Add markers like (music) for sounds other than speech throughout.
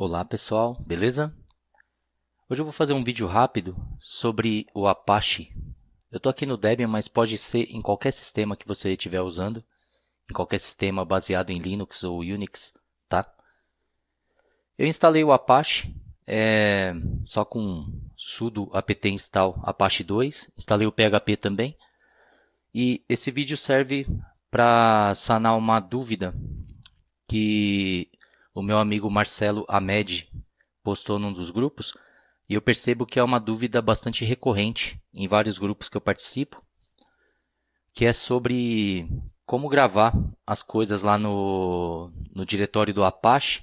Olá pessoal, beleza? Hoje eu vou fazer um vídeo rápido sobre o Apache. Eu estou aqui no Debian, mas pode ser em qualquer sistema que você estiver usando, em qualquer sistema baseado em Linux ou Unix, tá? Eu instalei o Apache é, só com sudo apt install apache 2, instalei o PHP também, e esse vídeo serve para sanar uma dúvida que o meu amigo Marcelo Ahmed postou num dos grupos, e eu percebo que é uma dúvida bastante recorrente em vários grupos que eu participo, que é sobre como gravar as coisas lá no, no diretório do Apache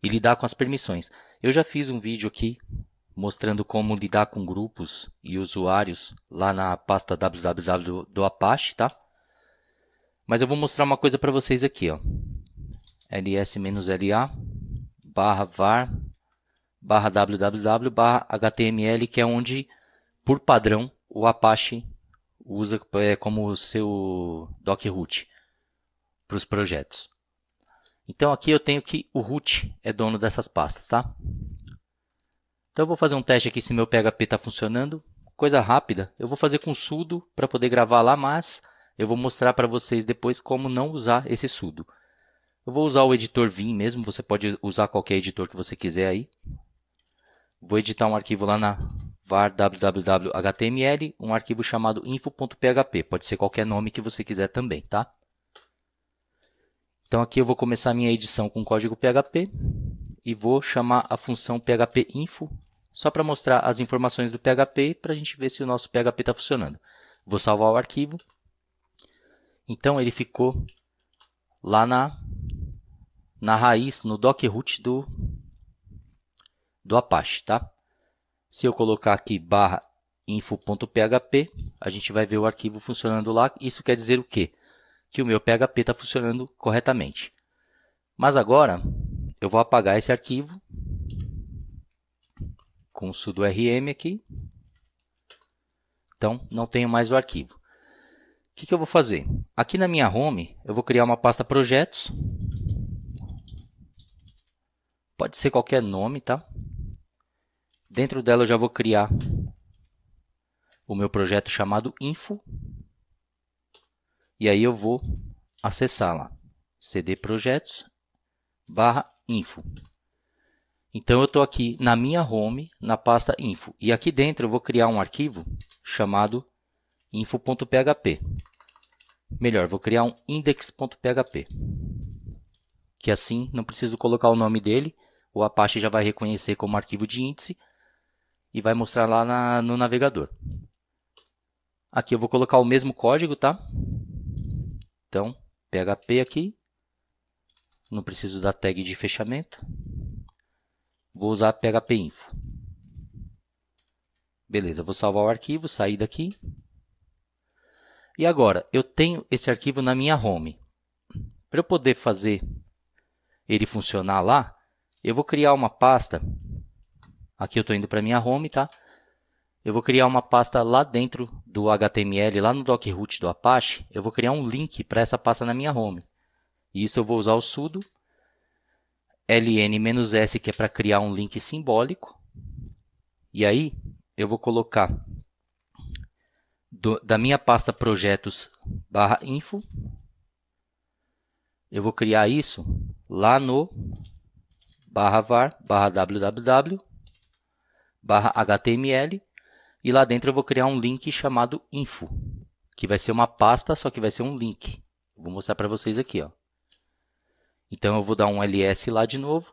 e lidar com as permissões. Eu já fiz um vídeo aqui mostrando como lidar com grupos e usuários lá na pasta www do Apache, tá? Mas eu vou mostrar uma coisa para vocês aqui, ó ls-la barra var barra www barra html, que é onde, por padrão, o Apache usa é, como seu doc root para os projetos. Então aqui eu tenho que o root é dono dessas pastas, tá? Então eu vou fazer um teste aqui se meu PHP está funcionando. Coisa rápida, eu vou fazer com sudo para poder gravar lá, mas eu vou mostrar para vocês depois como não usar esse sudo. Eu vou usar o editor Vim mesmo, você pode usar qualquer editor que você quiser aí. Vou editar um arquivo lá na var www.html, um arquivo chamado info.php, pode ser qualquer nome que você quiser também, tá? Então aqui eu vou começar a minha edição com código PHP e vou chamar a função phpinfo só para mostrar as informações do PHP para a gente ver se o nosso PHP está funcionando. Vou salvar o arquivo. Então ele ficou lá na na raiz, no docroot do, do Apache, tá? Se eu colocar aqui barra info.php, a gente vai ver o arquivo funcionando lá. Isso quer dizer o quê? Que o meu PHP está funcionando corretamente. Mas agora, eu vou apagar esse arquivo com o sudo rm aqui. Então, não tenho mais o arquivo. O que, que eu vou fazer? Aqui na minha home, eu vou criar uma pasta projetos Pode ser qualquer nome, tá? Dentro dela eu já vou criar o meu projeto chamado info. E aí eu vou acessar lá. cd projetos barra info. Então eu estou aqui na minha home, na pasta info. E aqui dentro eu vou criar um arquivo chamado info.php. Melhor, vou criar um index.php. Que assim não preciso colocar o nome dele o Apache já vai reconhecer como arquivo de índice e vai mostrar lá na, no navegador. Aqui eu vou colocar o mesmo código, tá? Então, PHP aqui. Não preciso da tag de fechamento. Vou usar PHP info. Beleza, vou salvar o arquivo, sair daqui. E agora, eu tenho esse arquivo na minha home. Para eu poder fazer ele funcionar lá, eu vou criar uma pasta. Aqui eu estou indo para minha home, tá? Eu vou criar uma pasta lá dentro do HTML, lá no docroot do Apache. Eu vou criar um link para essa pasta na minha home. E isso eu vou usar o sudo ln-s, que é para criar um link simbólico. E aí, eu vou colocar do, da minha pasta projetos barra info. Eu vou criar isso lá no barra var, barra www, barra html, e lá dentro eu vou criar um link chamado info, que vai ser uma pasta, só que vai ser um link. Vou mostrar para vocês aqui. Ó. Então eu vou dar um ls lá de novo.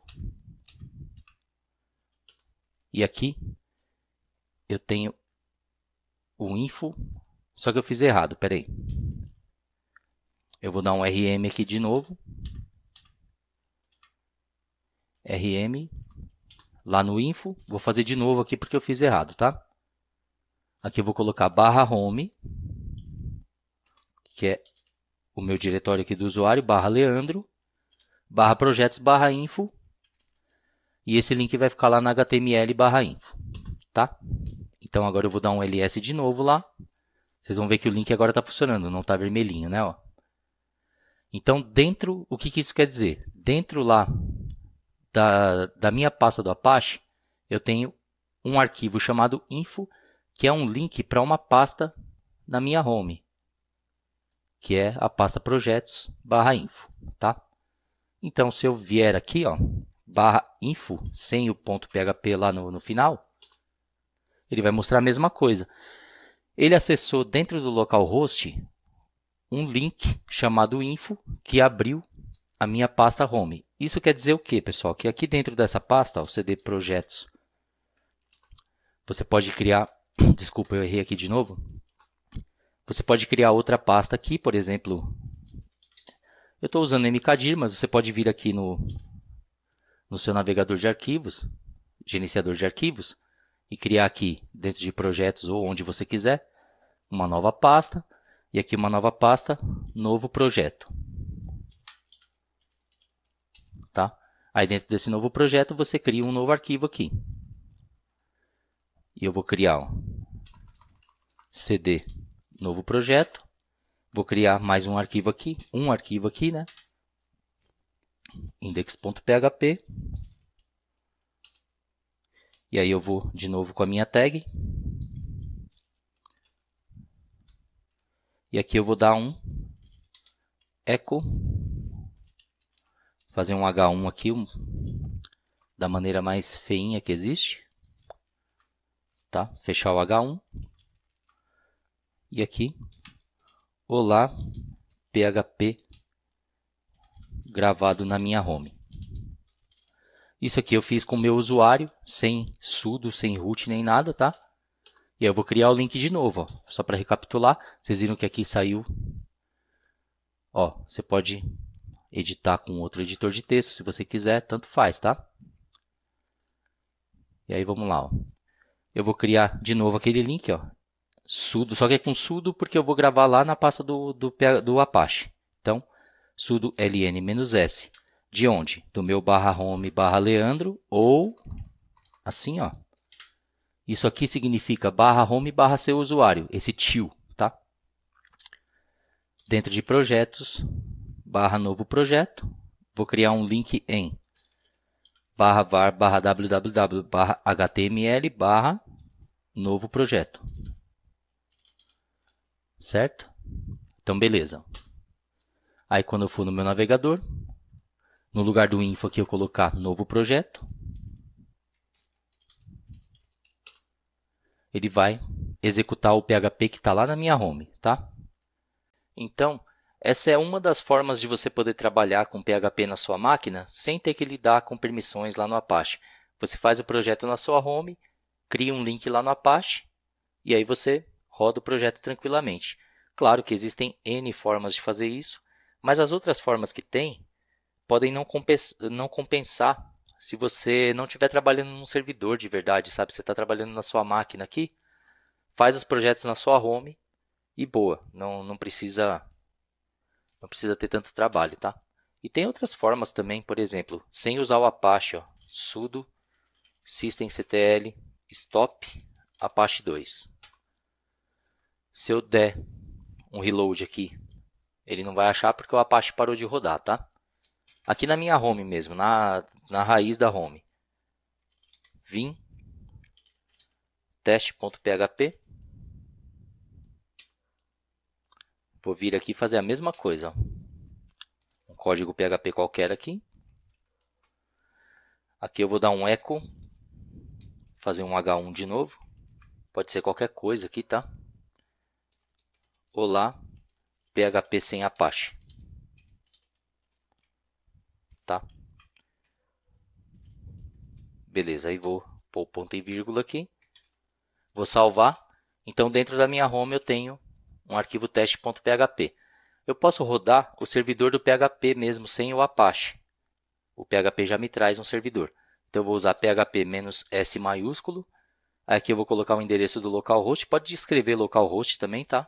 E aqui eu tenho o info, só que eu fiz errado, peraí. Eu vou dar um rm aqui de novo. RM lá no info. Vou fazer de novo aqui porque eu fiz errado, tá? Aqui eu vou colocar barra home, que é o meu diretório aqui do usuário, barra Leandro, barra projetos, barra info. E esse link vai ficar lá na HTML barra info, tá? Então agora eu vou dar um ls de novo lá. Vocês vão ver que o link agora está funcionando, não está vermelhinho, né? Ó. Então dentro, o que, que isso quer dizer? Dentro lá da, da minha pasta do Apache, eu tenho um arquivo chamado info, que é um link para uma pasta na minha home, que é a pasta projetos barra info, tá? Então, se eu vier aqui, ó, barra info, sem o ponto PHP lá no, no final, ele vai mostrar a mesma coisa. Ele acessou dentro do localhost um link chamado info que abriu a minha pasta Home. Isso quer dizer o quê, pessoal? Que aqui dentro dessa pasta, o CD Projetos, você pode criar... (coughs) Desculpa, eu errei aqui de novo. Você pode criar outra pasta aqui, por exemplo... Eu estou usando mkdir, mas você pode vir aqui no, no seu navegador de arquivos, gerenciador de arquivos, e criar aqui, dentro de projetos ou onde você quiser, uma nova pasta, e aqui uma nova pasta, novo projeto. Aí dentro desse novo projeto você cria um novo arquivo aqui. E eu vou criar ó, cd novo projeto. Vou criar mais um arquivo aqui, um arquivo aqui, né? index.php. E aí eu vou de novo com a minha tag. E aqui eu vou dar um echo fazer um H1 aqui um, da maneira mais feinha que existe. Tá? Fechar o H1. E aqui, olá, PHP gravado na minha home. Isso aqui eu fiz com o meu usuário, sem sudo, sem root nem nada, tá? E aí eu vou criar o link de novo, ó. só para recapitular. Vocês viram que aqui saiu. Ó, você pode editar com outro editor de texto, se você quiser, tanto faz, tá? E aí vamos lá, ó. Eu vou criar de novo aquele link, ó. Sudo, só que é com sudo porque eu vou gravar lá na pasta do, do, do Apache. Então, sudo ln-s. De onde? Do meu barra home barra leandro ou assim, ó. Isso aqui significa barra home barra seu usuário, esse tio, tá? Dentro de projetos, barra novo projeto, vou criar um link em barra var barra www barra html barra novo projeto. Certo? Então, beleza. Aí, quando eu for no meu navegador, no lugar do info aqui eu colocar novo projeto, ele vai executar o PHP que está lá na minha home, tá? Então, essa é uma das formas de você poder trabalhar com PHP na sua máquina sem ter que lidar com permissões lá no Apache. Você faz o projeto na sua home, cria um link lá no Apache e aí você roda o projeto tranquilamente. Claro que existem N formas de fazer isso, mas as outras formas que tem podem não, compensar, não compensar se você não estiver trabalhando num servidor de verdade, sabe? Você está trabalhando na sua máquina aqui, faz os projetos na sua home e boa, não, não precisa não precisa ter tanto trabalho, tá? E tem outras formas também, por exemplo, sem usar o Apache, ó, sudo systemctl stop apache 2. Se eu der um reload aqui, ele não vai achar porque o Apache parou de rodar, tá? Aqui na minha home mesmo, na, na raiz da home. Vim teste.php Vou vir aqui fazer a mesma coisa. Um código PHP qualquer aqui. Aqui eu vou dar um echo. Fazer um H1 de novo. Pode ser qualquer coisa aqui, tá? Olá, PHP sem Apache. Tá? Beleza, aí vou pôr ponto e vírgula aqui. Vou salvar. Então, dentro da minha home eu tenho um arquivo teste.php. Eu posso rodar o servidor do PHP mesmo sem o Apache. O PHP já me traz um servidor. Então, eu vou usar php-s maiúsculo. Aqui eu vou colocar o endereço do localhost. Pode escrever localhost também, tá?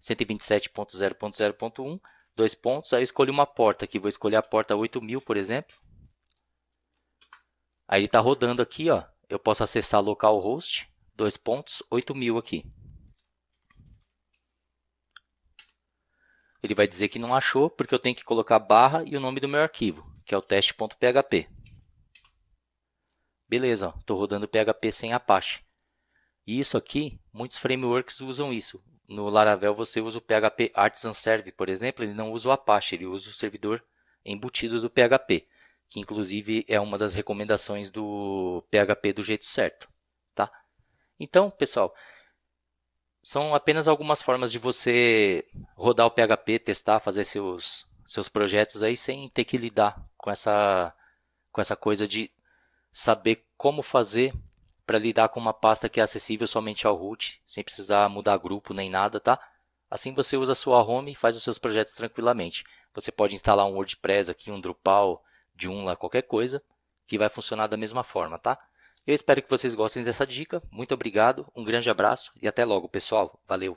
127.0.0.1, dois pontos. Aí eu escolho uma porta aqui. Vou escolher a porta 8000, por exemplo. Aí ele está rodando aqui. ó. Eu posso acessar localhost, dois pontos, 8000 aqui. Ele vai dizer que não achou porque eu tenho que colocar barra e o nome do meu arquivo, que é o teste.php. Beleza, estou rodando PHP sem Apache. E isso aqui, muitos frameworks usam isso. No Laravel você usa o PHP Artisan Serve, por exemplo, ele não usa o Apache, ele usa o servidor embutido do PHP, que inclusive é uma das recomendações do PHP do jeito certo. Tá? Então, pessoal, são apenas algumas formas de você rodar o PHP, testar, fazer seus, seus projetos aí sem ter que lidar com essa, com essa coisa de saber como fazer para lidar com uma pasta que é acessível somente ao root, sem precisar mudar grupo nem nada, tá? Assim você usa a sua home e faz os seus projetos tranquilamente. Você pode instalar um WordPress aqui, um Drupal, Joomla, qualquer coisa, que vai funcionar da mesma forma, tá? Eu espero que vocês gostem dessa dica. Muito obrigado, um grande abraço e até logo, pessoal. Valeu!